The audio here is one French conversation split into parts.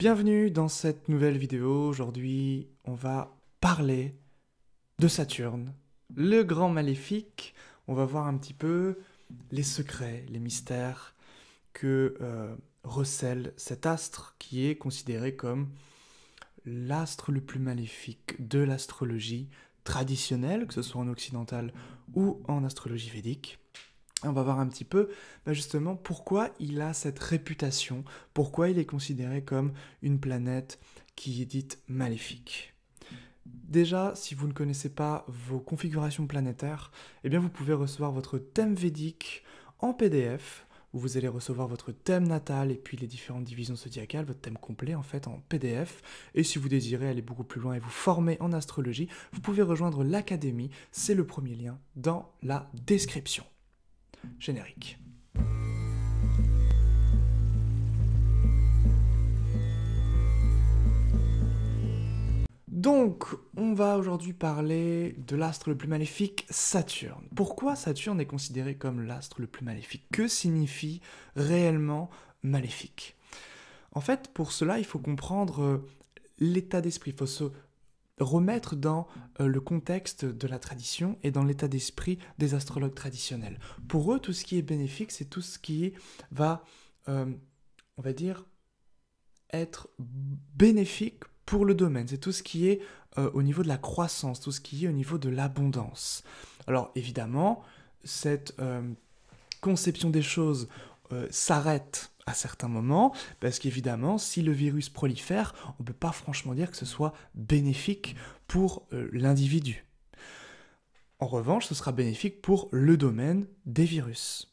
Bienvenue dans cette nouvelle vidéo. Aujourd'hui, on va parler de Saturne, le grand maléfique. On va voir un petit peu les secrets, les mystères que euh, recèle cet astre qui est considéré comme l'astre le plus maléfique de l'astrologie traditionnelle, que ce soit en occidental ou en astrologie védique on va voir un petit peu bah, justement pourquoi il a cette réputation, pourquoi il est considéré comme une planète qui est dite maléfique. Déjà, si vous ne connaissez pas vos configurations planétaires, eh bien vous pouvez recevoir votre thème védique en PDF, où vous allez recevoir votre thème natal et puis les différentes divisions zodiacales, votre thème complet en fait en PDF. Et si vous désirez aller beaucoup plus loin et vous former en astrologie, vous pouvez rejoindre l'académie, c'est le premier lien dans la description. Générique. Donc, on va aujourd'hui parler de l'astre le plus maléfique, Saturne. Pourquoi Saturne est considéré comme l'astre le plus maléfique Que signifie réellement maléfique En fait, pour cela, il faut comprendre euh, l'état d'esprit, remettre dans euh, le contexte de la tradition et dans l'état d'esprit des astrologues traditionnels. Pour eux, tout ce qui est bénéfique, c'est tout ce qui va, euh, on va dire, être bénéfique pour le domaine. C'est tout ce qui est euh, au niveau de la croissance, tout ce qui est au niveau de l'abondance. Alors évidemment, cette conception des choses s'arrête à certains moments, parce qu'évidemment, si le virus prolifère, on ne peut pas franchement dire que ce soit bénéfique pour euh, l'individu. En revanche, ce sera bénéfique pour le domaine des virus.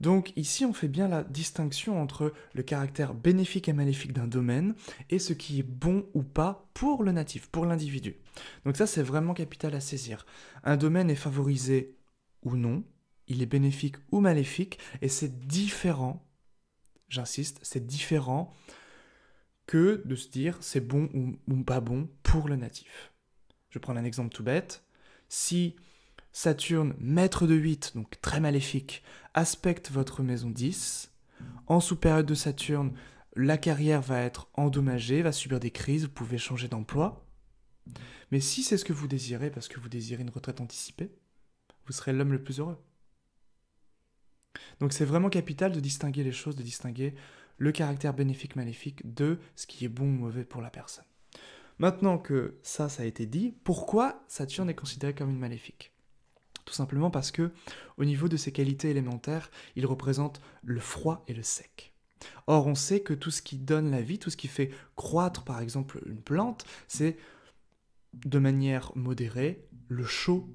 Donc ici, on fait bien la distinction entre le caractère bénéfique et maléfique d'un domaine et ce qui est bon ou pas pour le natif, pour l'individu. Donc ça, c'est vraiment capital à saisir. Un domaine est favorisé ou non, il est bénéfique ou maléfique, et c'est différent j'insiste, c'est différent que de se dire c'est bon ou, pas bon pour le natif. Je prends un exemple tout bête. Si Saturne, maître de 8, donc très maléfique, aspecte votre maison 10, en sous-période de Saturne, la carrière va être endommagée, va subir des crises, vous pouvez changer d'emploi. Mais si c'est ce que vous désirez, parce que vous désirez une retraite anticipée, vous serez l'homme le plus heureux. Donc c'est vraiment capital de distinguer les choses, de distinguer le caractère bénéfique-maléfique de ce qui est bon ou mauvais pour la personne. Maintenant que ça, ça a été dit, pourquoi Saturne est considéré comme une maléfique Tout simplement parce que, au niveau de ses qualités élémentaires, il représente le froid et le sec. Or, on sait que tout ce qui donne la vie, tout ce qui fait croître, par exemple, une plante, c'est de manière modérée le chaud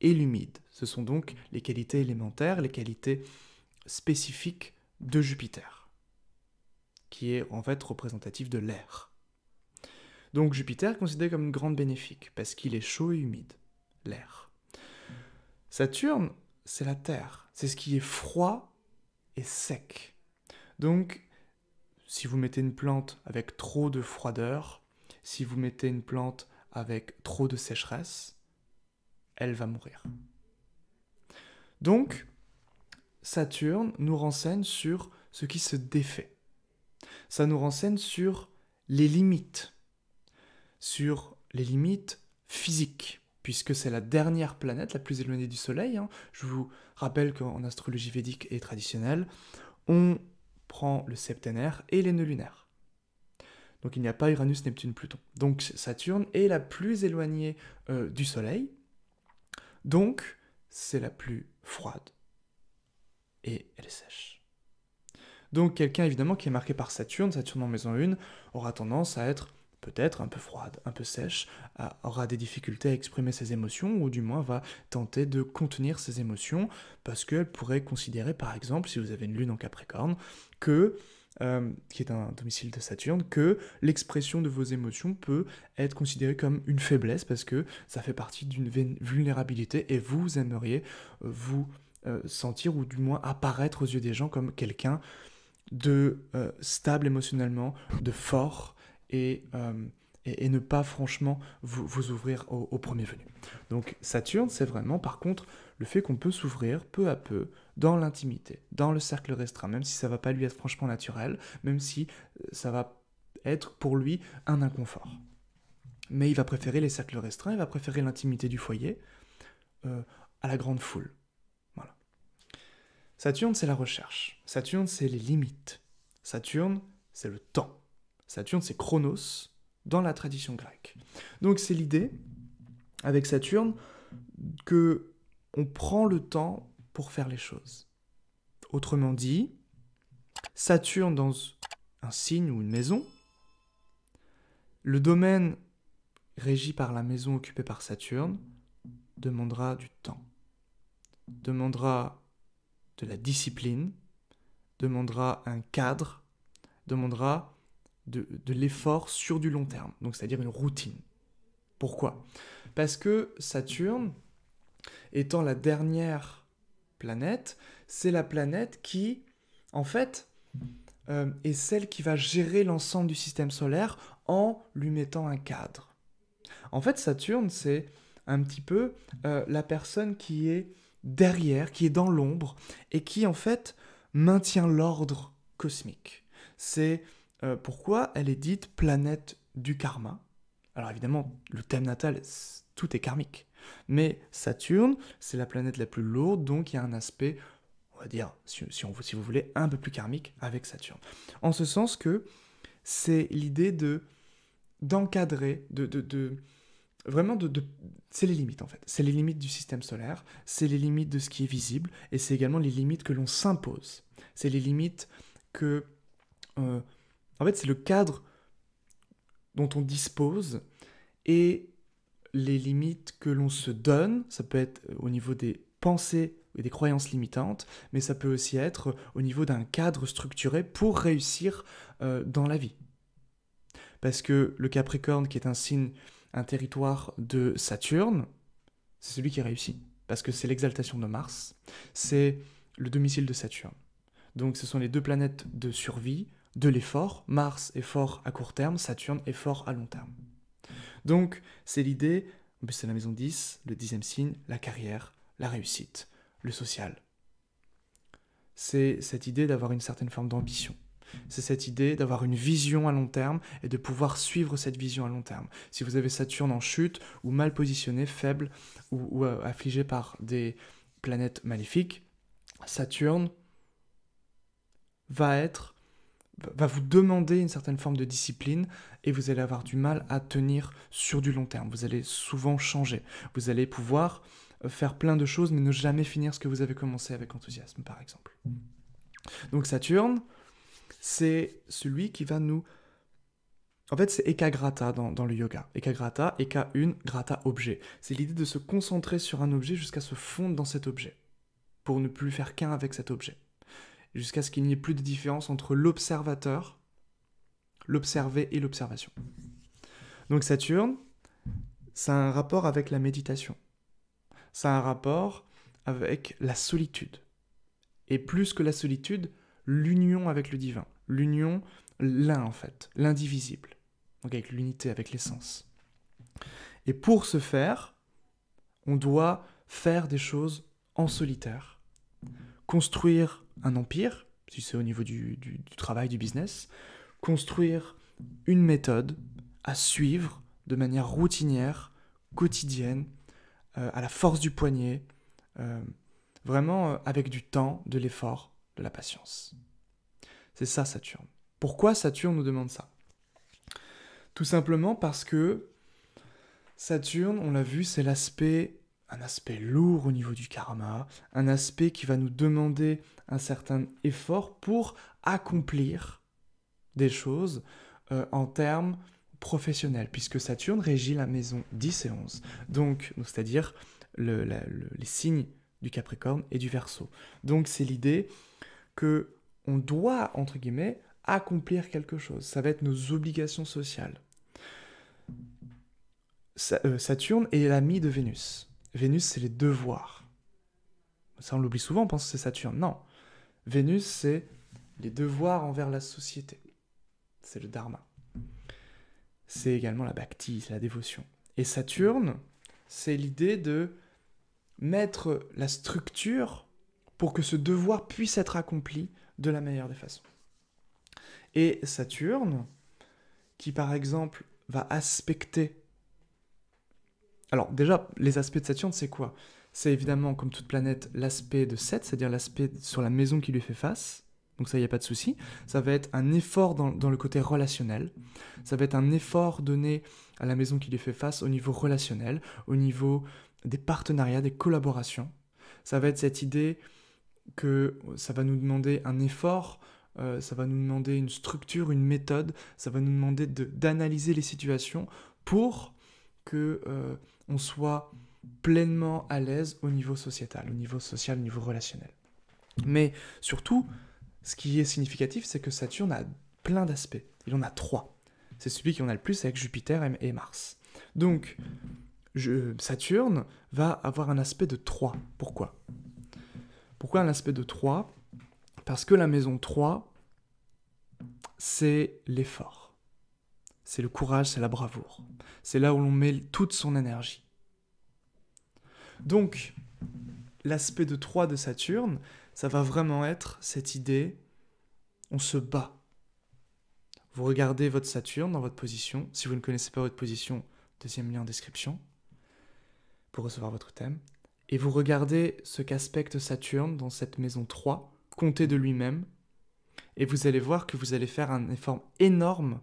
et l'humide. Ce sont donc les qualités élémentaires, les qualités spécifiques de Jupiter, qui est en fait représentatif de l'air. Donc Jupiter est considéré comme une grande bénéfique, parce qu'il est chaud et humide, l'air. Saturne, c'est la Terre, c'est ce qui est froid et sec. Donc, si vous mettez une plante avec trop de froideur, si vous mettez une plante avec trop de sécheresse, elle va mourir. Donc, Saturne nous renseigne sur ce qui se défait. Ça nous renseigne sur les limites, sur les limites physiques, puisque c'est la dernière planète la plus éloignée du Soleil. Hein. Je vous rappelle qu'en astrologie védique et traditionnelle, on prend le septénaire et les nœuds lunaires. Donc il n'y a pas Uranus, Neptune, Pluton. Donc Saturne est la plus éloignée euh, du Soleil, donc, c'est la plus froide. Et elle est sèche. Donc, quelqu'un évidemment qui est marqué par Saturne, Saturne en maison 1, aura tendance à être peut-être un peu froide, un peu sèche, aura des difficultés à exprimer ses émotions, ou du moins va tenter de contenir ses émotions, parce qu'elle pourrait considérer, par exemple, si vous avez une lune en Capricorne, que euh, qui est un domicile de Saturne, que l'expression de vos émotions peut être considérée comme une faiblesse parce que ça fait partie d'une vulnérabilité et vous aimeriez euh, vous euh, sentir ou du moins apparaître aux yeux des gens comme quelqu'un de stable émotionnellement, de fort et et, ne pas franchement vous, ouvrir au, premier venu. Donc Saturne, c'est vraiment par contre le fait qu'on peut s'ouvrir peu à peu dans l'intimité, dans le cercle restreint, même si ça va pas lui être franchement naturel, même si euh, ça va être pour lui un inconfort. Mais il va préférer les cercles restreints, il va préférer l'intimité du foyer euh, à la grande foule. Voilà. Saturne, c'est la recherche. Saturne, c'est les limites. Saturne, c'est le temps. Saturne, c'est Chronos, dans la tradition grecque. Donc c'est l'idée, avec Saturne, que on prend le temps pour faire les choses. Autrement dit, Saturne dans un signe ou une maison, le domaine régi par la maison occupée par Saturne demandera du temps, demandera de la discipline, demandera un cadre, demandera de, l'effort sur du long terme, donc c'est-à-dire une routine. Pourquoi Parce que Saturne, étant la dernière planète, c'est la planète qui, en fait, euh, est celle qui va gérer l'ensemble du système solaire en lui mettant un cadre. En fait, Saturne, c'est un petit peu euh, la personne qui est derrière, qui est dans l'ombre, et qui, en fait, maintient l'ordre cosmique. C'est euh, pourquoi elle est dite planète du karma. Alors évidemment, le thème natal, tout est karmique. Mais Saturne, c'est la planète la plus lourde, donc il y a un aspect, on va dire, si, si vous voulez, un peu plus karmique avec Saturne. En ce sens que c'est l'idée de d'encadrer, de, de, vraiment de, de... c'est les limites en fait. C'est les limites du système solaire, c'est les limites de ce qui est visible, et c'est également les limites que l'on s'impose. C'est les limites que euh, en fait, c'est le cadre dont on dispose et les limites que l'on se donne. Ça peut être euh, au niveau des pensées et des croyances limitantes, mais ça peut aussi être euh, au niveau d'un cadre structuré pour réussir euh, dans la vie. Parce que le Capricorne, qui est un signe, un territoire de Saturne, c'est celui qui réussit. Parce que c'est l'exaltation de Mars, c'est le domicile de Saturne. Donc ce sont les deux planètes de survie, de l'effort. Mars est fort à court terme, Saturne est fort à long terme. Donc, c'est l'idée, c'est la maison 10, le dixième signe, la carrière, la réussite, le social. C'est cette idée d'avoir une certaine forme d'ambition. C'est cette idée d'avoir une vision à long terme et de pouvoir suivre cette vision à long terme. Si vous avez Saturne en chute ou mal positionné, faible ou, ou euh, affligé par des planètes maléfiques, Saturne va être va vous demander une certaine forme de discipline et vous allez avoir du mal à tenir sur du long terme. Vous allez souvent changer. Vous allez pouvoir euh, faire plein de choses mais ne jamais finir ce que vous avez commencé avec enthousiasme par exemple. Donc Saturne, c'est celui qui va nous... En fait, c'est ekagrata dans, dans le yoga. Grata, eka une, grata objet. C'est l'idée de se concentrer sur un objet jusqu'à se fondre dans cet objet, pour ne plus faire qu'un avec cet objet jusqu'à ce qu'il n'y ait plus de différence entre l'observateur, l'observé et l'observation. Donc Saturne, ça a un rapport avec la méditation, ça a un rapport avec la solitude, et plus que la solitude, l'union avec le divin, l'union, l'un en fait, l'indivisible, donc avec l'unité, avec l'essence. Et pour ce faire, on doit faire des choses en solitaire construire un empire, si c'est au niveau du, travail, du business, construire une méthode à suivre de manière routinière, quotidienne, euh, à la force du poignet, euh, vraiment euh, avec du temps, de l'effort, de la patience. C'est ça Saturne. Pourquoi Saturne nous demande ça Tout simplement parce que Saturne, on l'a vu, c'est l'aspect un aspect lourd au niveau du karma, un aspect qui va nous demander un certain effort pour accomplir des choses euh, en termes professionnels, puisque Saturne régit la maison 10 et 11, donc c'est-à-dire les signes du Capricorne et du Verseau. Donc c'est l'idée que on doit entre guillemets accomplir quelque chose. Ça va être nos obligations sociales. Euh, Saturne est l'ami de Vénus. Vénus, c'est les devoirs. Ça, on l'oublie souvent, on pense que c'est Saturne. Non. Vénus, c'est les devoirs envers la société. C'est le dharma. C'est également la bhakti, la dévotion. Et Saturne, c'est l'idée de mettre la structure pour que ce devoir puisse être accompli de la meilleure des façons. Et Saturne, qui par exemple va aspecter alors déjà, les aspects de Saturne, c'est quoi C'est évidemment, comme toute planète, l'aspect de 7, c'est-à-dire l'aspect sur la maison qui lui fait face. Donc ça, il n'y a pas de souci. Ça va être un effort dans, le côté relationnel. Ça va être un effort donné à la maison qui lui fait face au niveau relationnel, au niveau des partenariats, des collaborations. Ça va être cette idée que ça va nous demander un effort, euh, ça va nous demander une structure, une méthode, ça va nous demander d'analyser les situations pour que... Euh, on soit pleinement à l'aise au niveau sociétal, au niveau social, au niveau relationnel. Mais surtout, ce qui est significatif, c'est que Saturne a plein d'aspects. Il en a trois. C'est celui qui en a le plus avec Jupiter et Mars. Donc, Saturne va avoir un aspect de trois. Pourquoi Pourquoi un aspect de 3 Parce que la maison 3, c'est l'effort c'est le courage, c'est la bravoure. C'est là où l'on met toute son énergie. Donc, l'aspect de 3 de Saturne, ça va vraiment être cette idée, on se bat. Vous regardez votre Saturne dans votre position. Si vous ne connaissez pas votre position, deuxième lien en description pour recevoir votre thème. Et vous regardez ce qu'aspecte Saturne dans cette maison 3, compté de lui-même. Et vous allez voir que vous allez faire un effort énorme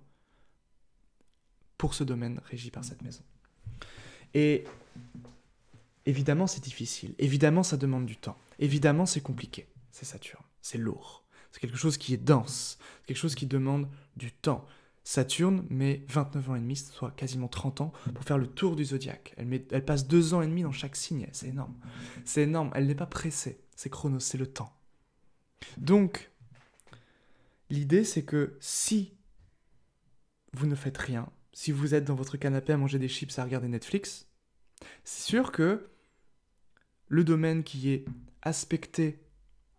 pour ce domaine régi par cette maison. Et évidemment, c'est difficile. Évidemment, ça demande du temps. Évidemment, c'est compliqué. C'est Saturne. C'est lourd. C'est quelque chose qui est dense. C'est quelque chose qui demande du temps. Saturne met 29 ans et demi, soit quasiment 30 ans, pour faire le tour du zodiaque. Elle, elle passe 2 ans et demi dans chaque signe, c'est énorme. C'est énorme, elle n'est pas pressée, c'est chronos, c'est le temps. Donc, l'idée c'est que si vous ne faites rien, si vous êtes dans votre canapé à manger des chips, à regarder Netflix, c'est sûr que le domaine qui est aspecté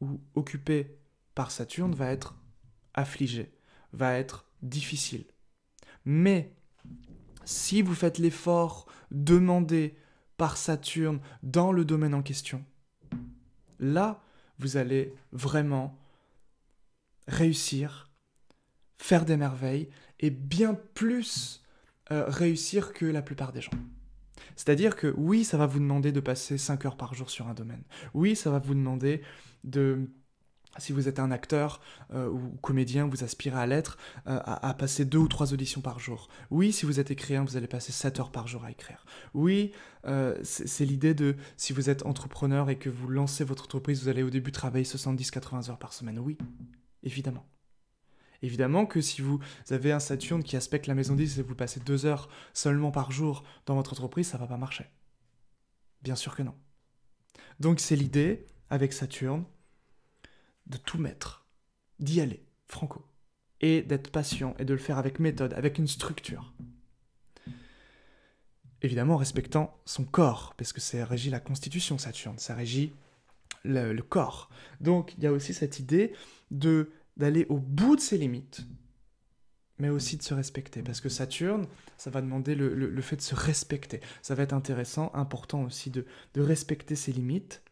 ou occupé par Saturne va être affligé, va être difficile. Mais si vous faites l'effort demandé par Saturne dans le domaine en question, là, vous allez vraiment réussir, faire des merveilles et bien plus euh, réussir que la plupart des gens. C'est-à-dire que oui, ça va vous demander de passer 5 heures par jour sur un domaine. Oui, ça va vous demander de, si vous êtes un acteur euh, ou comédien, vous aspirez à l'être, euh, à, passer 2 ou 3 auditions par jour. Oui, si vous êtes écrivain, vous allez passer 7 heures par jour à écrire. Oui, c'est l'idée de, si vous êtes entrepreneur et que vous lancez votre entreprise, vous allez au début travailler 70-80 heures par semaine. Oui, évidemment. Évidemment que si vous avez un Saturne qui aspecte la maison 10 et vous passez deux heures seulement par jour dans votre entreprise, ça va pas marcher. Bien sûr que non. Donc c'est l'idée, avec Saturne, de tout mettre, d'y aller, franco, et d'être patient et de le faire avec méthode, avec une structure. Évidemment en respectant son corps, parce que c'est régit la constitution Saturne, ça régit le corps. Donc il y a aussi cette idée de d'aller au bout de ses limites, mm. mais aussi de se respecter. Parce que Saturne, ça va demander le, fait de se respecter. Ça va être intéressant, important aussi de, respecter ses limites,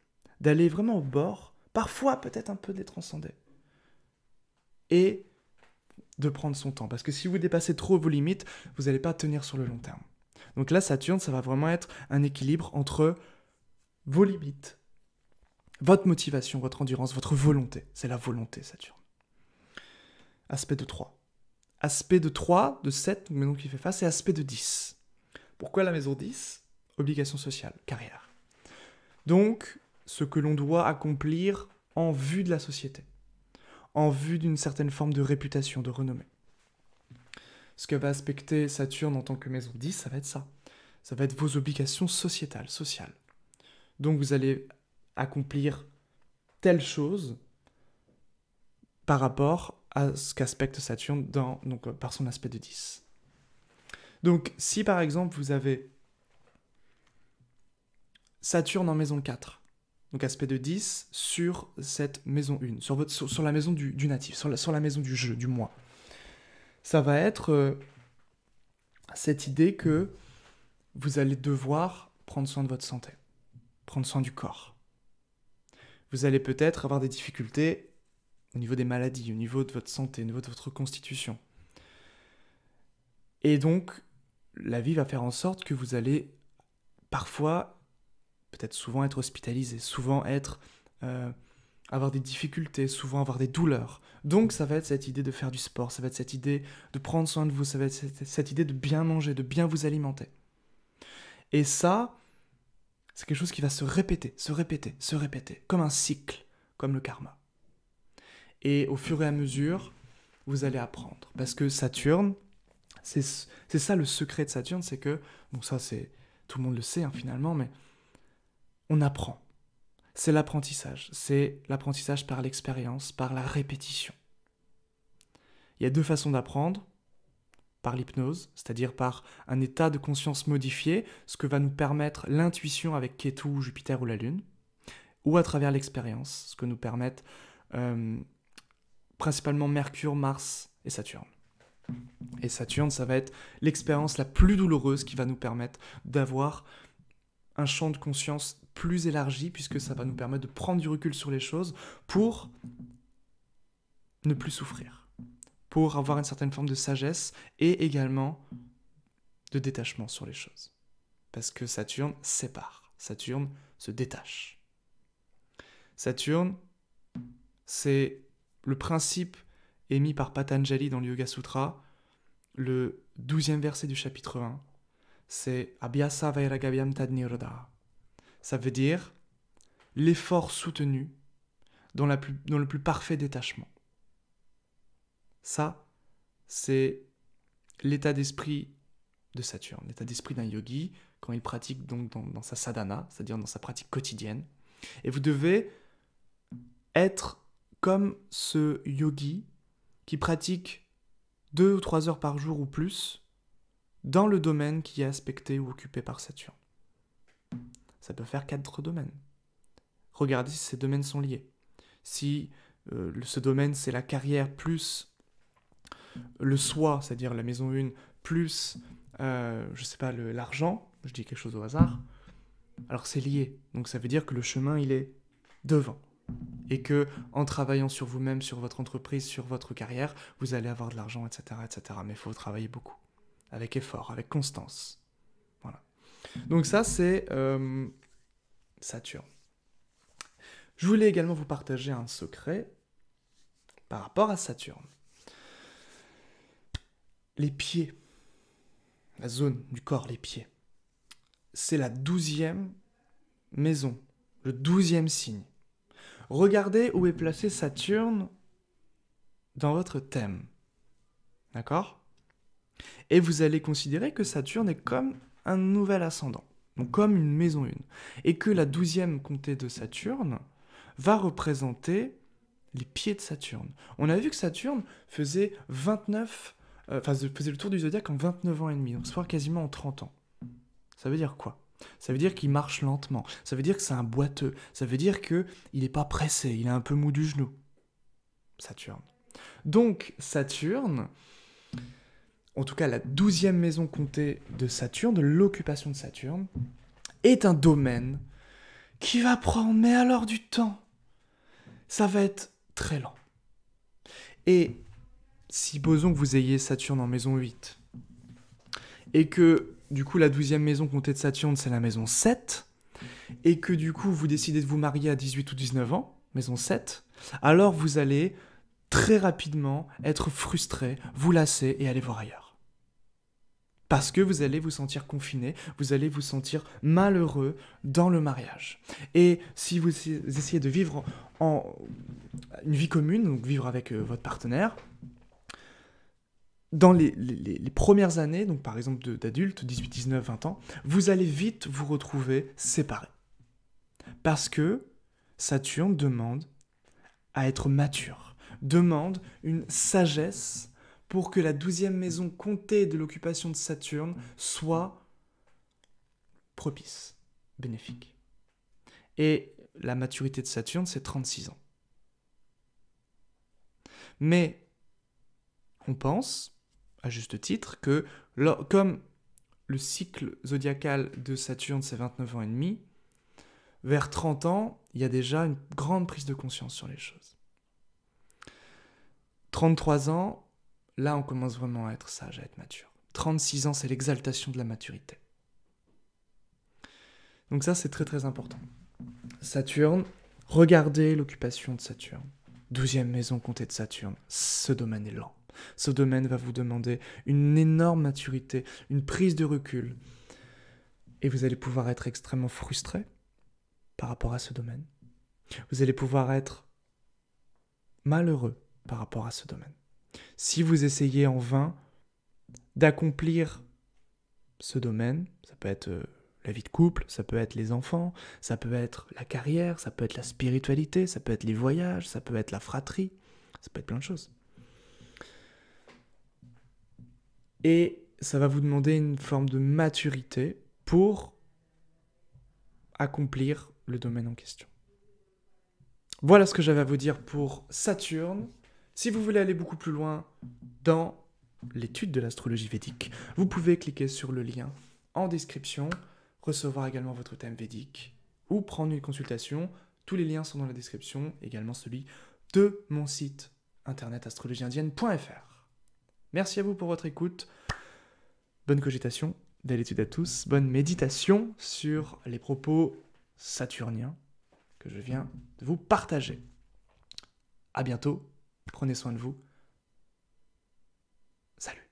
d'aller vraiment au bord, parfois peut-être un peu de les transcender. Et de prendre son temps. Parce que si vous dépassez trop vos limites, vous n'allez pas tenir sur le long terme. Donc là, Saturne, ça va vraiment être un équilibre entre vos limites, votre motivation, votre endurance, votre volonté. C'est la volonté, Saturne aspect de 3. Aspect de 3, de 7, mais donc il fait face, et aspect de 10. Pourquoi la maison 10 Obligation sociale, carrière. Donc, ce que l'on doit accomplir en vue de la société, en vue d'une certaine forme de réputation, de renommée. Ce que va aspecter Saturne en tant que maison 10, ça va être ça. Ça va être vos obligations sociétales, sociales. Donc vous allez accomplir telle chose par rapport à ce qu'aspecte Saturne dans, donc, euh, par son aspect de 10. Donc si par exemple vous avez Saturne en maison 4, donc aspect de 10 sur cette maison 1, sur, votre, sur, la maison du, natif, sur la, sur la, maison du jeu, du moi. Ça va être euh, cette idée que vous allez devoir prendre soin de votre santé, prendre soin du corps. Vous allez peut-être avoir des difficultés au niveau des maladies, au niveau de votre santé, au niveau de votre constitution. Et donc, la vie va faire en sorte que vous allez parfois, peut-être souvent être hospitalisé, souvent être euh, avoir des difficultés, souvent avoir des douleurs. Donc ça va être cette idée de faire du sport, ça va être cette idée de prendre soin de vous, ça va être cette idée de bien manger, de bien vous alimenter. Et ça, c'est quelque chose qui va se répéter, se répéter, se répéter, comme un cycle, comme le karma. Et au fur et à mesure, vous allez apprendre. Parce que Saturne, c'est ça le secret de Saturne, c'est que, bon ça c'est, tout le monde le sait hein, finalement, mais on apprend. C'est l'apprentissage. C'est l'apprentissage par l'expérience, par la répétition. Il y a deux façons d'apprendre. Par l'hypnose, c'est-à-dire par un état de conscience modifié, ce que va nous permettre l'intuition avec Ketu, Jupiter ou la Lune, ou à travers l'expérience, ce que nous permettent euh, principalement Mercure, Mars et Saturne. Et Saturne, ça va être l'expérience la plus douloureuse qui va nous permettre d'avoir un champ de conscience plus élargi, puisque ça va nous permettre de prendre du recul sur les choses pour ne plus souffrir, pour avoir une certaine forme de sagesse et également de détachement sur les choses. Parce que Saturne sépare, Saturne se détache. Saturne, c'est le principe émis par Patanjali dans le Yoga Sutra, le douzième verset du chapitre 1, c'est Abhyasa Vairagavyam Ça veut dire l'effort soutenu dans, le plus parfait détachement. Ça, c'est l'état d'esprit de Saturne, l'état d'esprit d'un yogi quand il pratique donc dans, dans sa sadhana, c'est-à-dire dans sa pratique quotidienne. Et vous devez être comme ce yogi qui pratique deux ou trois heures par jour ou plus dans le domaine qui est aspecté ou occupé par Saturne. Ça peut faire quatre domaines. Regardez si ces domaines sont liés. Si euh, ce domaine c'est la carrière plus le soi, c'est-à-dire la maison une, plus, euh, je sais pas, l'argent, je dis quelque chose au hasard, alors c'est lié. Donc ça veut dire que le chemin il est devant et que en travaillant sur vous-même, sur votre entreprise, sur votre carrière, vous allez avoir de l'argent, etc., etc. Mais il faut travailler beaucoup, avec effort, avec constance. Voilà. Donc ça, c'est euh, Saturne. Je voulais également vous partager un secret par rapport à Saturne. Les pieds, la zone du corps, les pieds, c'est la douzième maison, le douzième signe. Regardez où est placé Saturne dans votre thème. D'accord Et vous allez considérer que Saturne est comme un nouvel ascendant, donc comme une maison une, et que la douzième comté de Saturne va représenter les pieds de Saturne. On a vu que Saturne faisait 29, euh, faisait le tour du zodiaque en 29 ans et demi, donc soit quasiment en 30 ans. Ça veut dire quoi ça veut dire qu'il marche lentement. Ça veut dire que c'est un boiteux. Ça veut dire qu'il n'est pas pressé. Il est un peu mou du genou. Saturne. Donc, Saturne, en tout cas la douzième maison comptée de Saturne, l'occupation de Saturne, est un domaine qui va prendre, mais alors du temps. Ça va être très lent. Et si Boson que vous ayez Saturne en maison 8, et que du coup, la douzième maison comptée de Saturne, c'est la maison 7, et que du coup, vous décidez de vous marier à 18 ou 19 ans, maison 7, alors vous allez très rapidement être frustré, vous lasser et aller voir ailleurs. Parce que vous allez vous sentir confiné, vous allez vous sentir malheureux dans le mariage. Et si vous essayez de vivre en une vie commune, donc vivre avec euh, votre partenaire, dans les, premières années, donc par exemple d'adultes, 18, 19, 20 ans, vous allez vite vous retrouver séparés. Parce que Saturne demande à être mature, demande une sagesse pour que la douzième maison comptée de l'occupation de Saturne soit propice, bénéfique. Et la maturité de Saturne, c'est 36 ans. Mais on pense, à juste titre, que comme le cycle zodiacal de Saturne, c'est 29 ans et demi, vers 30 ans, il y a déjà une grande prise de conscience sur les choses. 33 ans, là on commence vraiment à être sage, à être mature. 36 ans, c'est l'exaltation de la maturité. Donc ça, c'est très très important. Saturne, regardez l'occupation de Saturne. 12e maison comptée de Saturne, ce domaine est lent. Ce domaine va vous demander une énorme maturité, une prise de recul. Et vous allez pouvoir être extrêmement frustré par rapport à ce domaine. Vous allez pouvoir être malheureux par rapport à ce domaine. Si vous essayez en vain d'accomplir ce domaine, ça peut être euh, la vie de couple, ça peut être les enfants, ça peut être la carrière, ça peut être la spiritualité, ça peut être les voyages, ça peut être la fratrie, ça peut être plein de choses. et ça va vous demander une forme de maturité pour accomplir le domaine en question. Voilà ce que j'avais à vous dire pour Saturne. Si vous voulez aller beaucoup plus loin dans l'étude de l'astrologie védique, vous pouvez cliquer sur le lien en description, recevoir également votre thème védique ou prendre une consultation. Tous les liens sont dans la description, également celui de mon site internet astrologieindienne.fr. Merci à vous pour votre écoute. Bonne cogitation, belle étude à tous. Bonne méditation sur les propos saturniens que je viens de vous partager. À bientôt. Prenez soin de vous. Salut.